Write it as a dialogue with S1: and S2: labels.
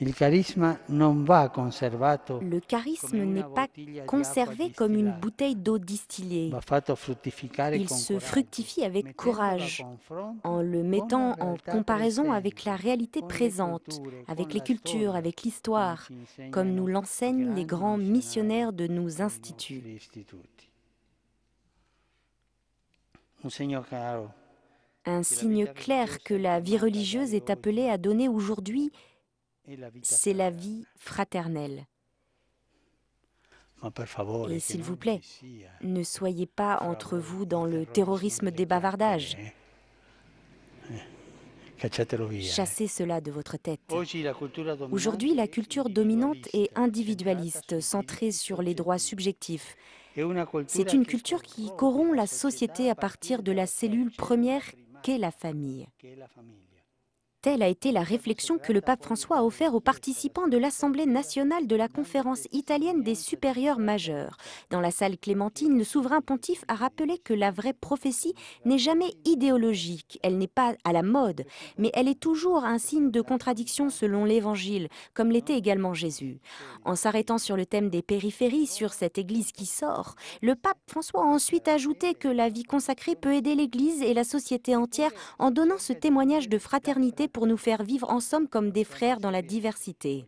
S1: Le charisme n'est pas conservé comme une bouteille d'eau distillée. Il se fructifie avec courage, en le mettant en comparaison avec la réalité présente, avec les cultures, avec l'histoire, comme nous l'enseignent les grands missionnaires de nos instituts.
S2: Un signe clair
S1: que la vie religieuse est appelée à donner aujourd'hui c'est la vie fraternelle. Et s'il vous plaît, hein. ne soyez pas entre vous dans le terrorisme des bavardages. Eh, eh. Chassez cela de votre tête. Aujourd'hui, la culture dominante est individualiste, centrée sur les droits subjectifs. C'est une culture qui corrompt la société à partir de la cellule première qu'est la famille. Telle a été la réflexion que le pape François a offert aux participants de l'Assemblée nationale de la conférence italienne des supérieurs majeurs. Dans la salle clémentine, le souverain pontife a rappelé que la vraie prophétie n'est jamais idéologique, elle n'est pas à la mode, mais elle est toujours un signe de contradiction selon l'Évangile, comme l'était également Jésus. En s'arrêtant sur le thème des périphéries, sur cette Église qui sort, le pape François a ensuite ajouté que la vie consacrée peut aider l'Église et la société entière en donnant ce témoignage de fraternité pour nous faire vivre ensemble comme des frères dans la diversité.